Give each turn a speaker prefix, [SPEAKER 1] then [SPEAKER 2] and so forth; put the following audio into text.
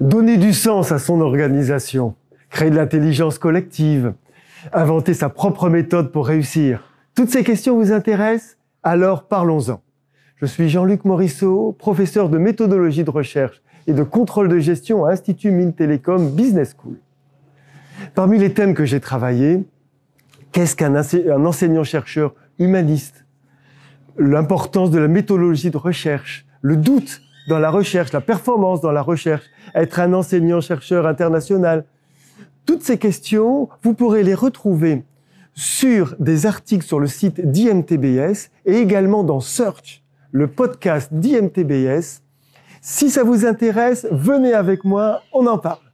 [SPEAKER 1] donner du sens à son organisation, créer de l'intelligence collective, inventer sa propre méthode pour réussir. Toutes ces questions vous intéressent Alors parlons-en. Je suis Jean-Luc Morisseau, professeur de méthodologie de recherche et de contrôle de gestion à Institut Mines Télécom Business School. Parmi les thèmes que j'ai travaillés, qu'est-ce qu'un enseignant-chercheur humaniste L'importance de la méthodologie de recherche, le doute dans la recherche, la performance dans la recherche, être un enseignant-chercheur international. Toutes ces questions, vous pourrez les retrouver sur des articles sur le site d'IMTBS et également dans Search, le podcast d'IMTBS. Si ça vous intéresse, venez avec moi, on en parle.